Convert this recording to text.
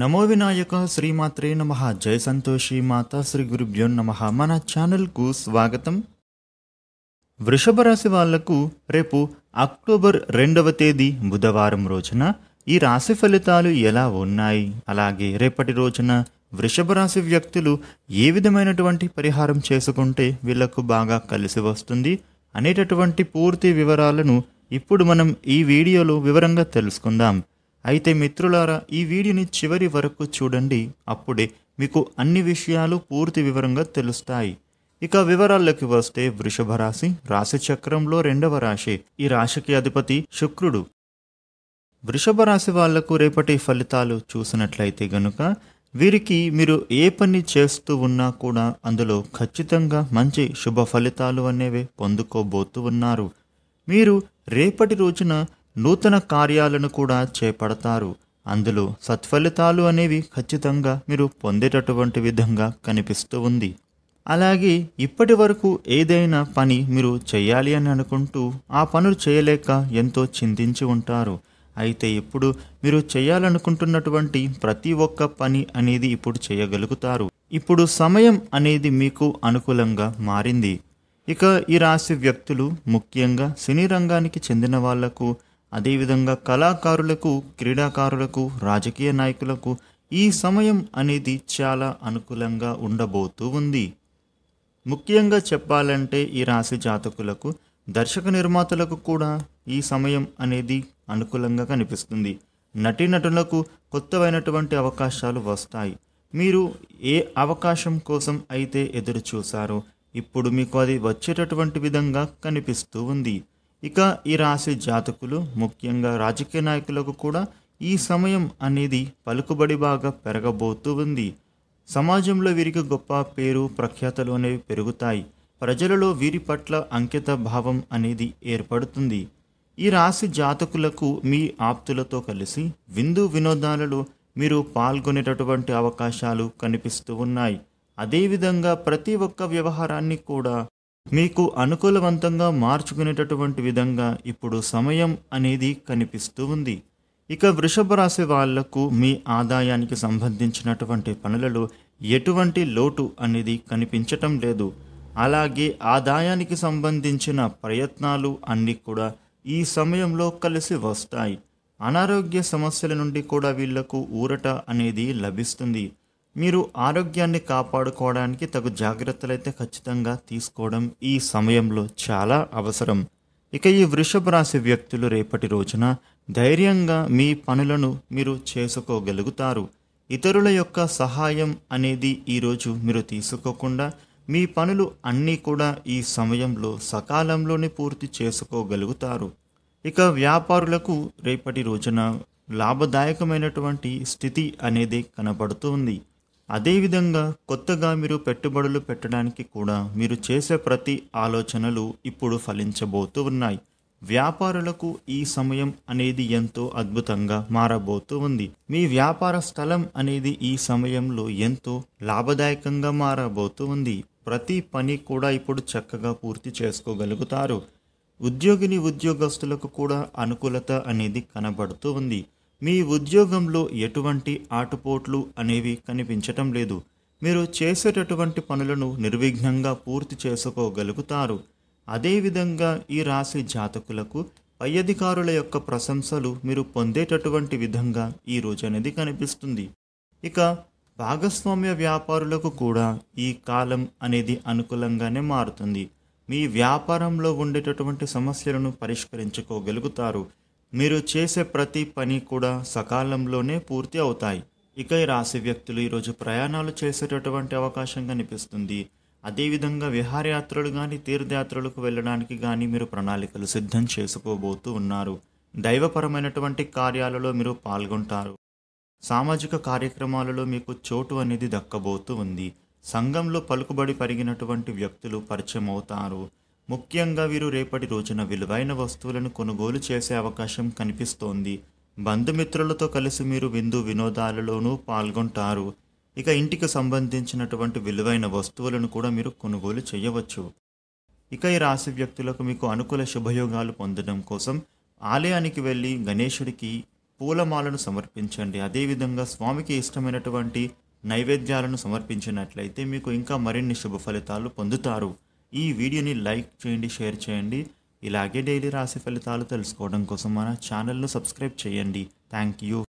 నమో వినాయక శ్రీమాత్రే నమ జయ సంతోషి మాతా శ్రీ గురుభ్యో నమ మన ఛానల్కు స్వాగతం వృషభ రాశి వాళ్లకు రేపు అక్టోబర్ రెండవ తేదీ బుధవారం రోజున ఈ రాశి ఫలితాలు ఎలా ఉన్నాయి అలాగే రేపటి రోజున వృషభ రాశి వ్యక్తులు ఏ విధమైనటువంటి పరిహారం చేసుకుంటే వీళ్లకు బాగా కలిసి వస్తుంది అనేటటువంటి పూర్తి వివరాలను ఇప్పుడు మనం ఈ వీడియోలో వివరంగా తెలుసుకుందాం అయితే మిత్రులారా ఈ వీడియోని చివరి వరకు చూడండి అప్పుడే మీకు అన్ని విషయాలు పూర్తి వివరంగా తెలుస్తాయి ఇక వివరాల్లోకి వస్తే వృషభ రాశి రాశి చక్రంలో రెండవ రాశి ఈ రాశికి అధిపతి శుక్రుడు వృషభ రాశి వాళ్లకు రేపటి ఫలితాలు చూసినట్లయితే గనుక వీరికి మీరు ఏ పని చేస్తూ ఉన్నా కూడా అందులో ఖచ్చితంగా మంచి శుభ ఫలితాలు అనేవి పొందుకోబోతూ ఉన్నారు మీరు రేపటి రోజున నూతన కార్యాలను కూడా చేపడతారు అందులో సత్ఫలితాలు అనేవి ఖచ్చితంగా మీరు పొందేటటువంటి విధంగా కనిపిస్తూ ఉంది అలాగే ఇప్పటి వరకు ఏదైనా పని మీరు చేయాలి అని అనుకుంటూ ఆ పనులు చేయలేక ఎంతో చింతించి ఉంటారు అయితే ఇప్పుడు మీరు చేయాలనుకుంటున్నటువంటి ప్రతి ఒక్క పని అనేది ఇప్పుడు చేయగలుగుతారు ఇప్పుడు సమయం అనేది మీకు అనుకూలంగా మారింది ఇక ఈ రాశి వ్యక్తులు ముఖ్యంగా సినీ రంగానికి చెందిన వాళ్లకు అదేవిధంగా కళాకారులకు క్రీడాకారులకు రాజకీయ నాయకులకు ఈ సమయం అనేది చాలా అనుకూలంగా ఉండబోతూ ఉంది ముఖ్యంగా చెప్పాలంటే ఈ రాశి జాతకులకు దర్శక నిర్మాతలకు కూడా ఈ సమయం అనేది అనుకూలంగా కనిపిస్తుంది నటీనటులకు కొత్తవైనటువంటి అవకాశాలు వస్తాయి మీరు ఏ అవకాశం కోసం అయితే ఎదురు చూసారో ఇప్పుడు మీకు అది వచ్చేటటువంటి విధంగా కనిపిస్తూ ఉంది ఇక ఈ రాశి జాతకులు ముఖ్యంగా రాజకీయ నాయకులకు కూడా ఈ సమయం అనేది పలుకుబడి బాగా పెరగబోతూ ఉంది సమాజంలో వీరికి గొప్ప పేరు ప్రఖ్యాతలు అనేవి పెరుగుతాయి ప్రజలలో వీరి పట్ల అంకిత భావం అనేది ఏర్పడుతుంది ఈ రాశి జాతకులకు మీ ఆప్తులతో కలిసి విందు వినోదాలలో మీరు పాల్గొనేటటువంటి అవకాశాలు కనిపిస్తూ ఉన్నాయి అదేవిధంగా ప్రతి ఒక్క వ్యవహారాన్ని కూడా మీకు అనుకూలవంతంగా మార్చుకునేటటువంటి విధంగా ఇప్పుడు సమయం అనేది కనిపిస్తూ ఉంది ఇక వృషభ రాశి వాళ్లకు మీ ఆదాయానికి సంబంధించినటువంటి పనులలో ఎటువంటి లోటు అనేది కనిపించటం లేదు అలాగే ఆదాయానికి సంబంధించిన ప్రయత్నాలు అన్నీ కూడా ఈ సమయంలో కలిసి వస్తాయి అనారోగ్య సమస్యల నుండి కూడా వీళ్లకు ఊరట అనేది లభిస్తుంది మీరు ఆరోగ్యాన్ని కాపాడుకోవడానికి తగు జాగ్రత్తలు అయితే ఖచ్చితంగా తీసుకోవడం ఈ సమయంలో చాలా అవసరం ఇక ఈ వృషభ రాశి వ్యక్తులు రేపటి రోజున ధైర్యంగా మీ పనులను మీరు చేసుకోగలుగుతారు ఇతరుల యొక్క సహాయం అనేది ఈరోజు మీరు తీసుకోకుండా మీ పనులు అన్నీ కూడా ఈ సమయంలో సకాలంలోనే పూర్తి చేసుకోగలుగుతారు ఇక వ్యాపారులకు రేపటి రోజున లాభదాయకమైనటువంటి స్థితి అనేది కనబడుతుంది అదేవిధంగా కొత్తగా మీరు పెట్టుబడులు పెట్టడానికి కూడా మీరు చేసే ప్రతి ఆలోచనలు ఇప్పుడు ఫలించబోతూ ఉన్నాయి వ్యాపారులకు ఈ సమయం అనేది ఎంతో అద్భుతంగా మారబోతూ ఉంది మీ వ్యాపార స్థలం అనేది ఈ సమయంలో ఎంతో లాభదాయకంగా మారబోతూ ఉంది ప్రతి పని కూడా ఇప్పుడు చక్కగా పూర్తి చేసుకోగలుగుతారు ఉద్యోగిని ఉద్యోగస్తులకు కూడా అనుకూలత అనేది కనబడుతూ ఉంది మీ ఉద్యోగంలో ఎటువంటి ఆటుపోట్లు అనేవి కనిపించటం లేదు మీరు చేసేటటువంటి పనులను నిర్విఘ్నంగా పూర్తి చేసుకోగలుగుతారు అదేవిధంగా ఈ రాశి జాతకులకు పై అధికారుల యొక్క ప్రశంసలు మీరు పొందేటటువంటి విధంగా ఈ రోజు అనేది కనిపిస్తుంది ఇక భాగస్వామ్య వ్యాపారులకు కూడా ఈ కాలం అనేది అనుకూలంగానే మారుతుంది మీ వ్యాపారంలో ఉండేటటువంటి సమస్యలను పరిష్కరించుకోగలుగుతారు మీరు చేసే ప్రతి పని కూడా సకాలంలోనే పూర్తి అవుతాయి ఇక ఈ రాశి వ్యక్తులు ఈరోజు ప్రయాణాలు చేసేటటువంటి అవకాశం కనిపిస్తుంది అదేవిధంగా విహారయాత్రలు కానీ తీర్థయాత్రలకు వెళ్ళడానికి కానీ మీరు ప్రణాళికలు సిద్ధం చేసుకోబోతూ ఉన్నారు దైవపరమైనటువంటి కార్యాలలో మీరు పాల్గొంటారు సామాజిక కార్యక్రమాలలో మీకు చోటు అనేది దక్కబోతూ ఉంది సంఘంలో పలుకుబడి పరిగినటువంటి వ్యక్తులు పరిచయం అవుతారు ముఖ్యంగా వీరు రేపటి రోజున విలువైన వస్తువులను కొనుగోలు చేసే అవకాశం కనిపిస్తోంది బంధుమిత్రులతో కలిసి మీరు విందు వినోదాలలోనూ పాల్గొంటారు ఇక ఇంటికి సంబంధించినటువంటి విలువైన వస్తువులను కూడా మీరు కొనుగోలు చేయవచ్చు ఇక ఈ రాశి వ్యక్తులకు మీకు అనుకూల శుభయోగాలు పొందడం కోసం ఆలయానికి వెళ్ళి గణేశుడికి పూలమాలను సమర్పించండి అదేవిధంగా స్వామికి ఇష్టమైనటువంటి నైవేద్యాలను సమర్పించినట్లయితే మీకు ఇంకా మరిన్ని శుభ ఫలితాలు పొందుతారు ఈ వీడియోని లైక్ చేయండి షేర్ చేయండి ఇలాగే డైలీ రాశి ఫలితాలు తెలుసుకోవడం కోసం మన ఛానల్ను సబ్స్క్రైబ్ చేయండి థ్యాంక్ యూ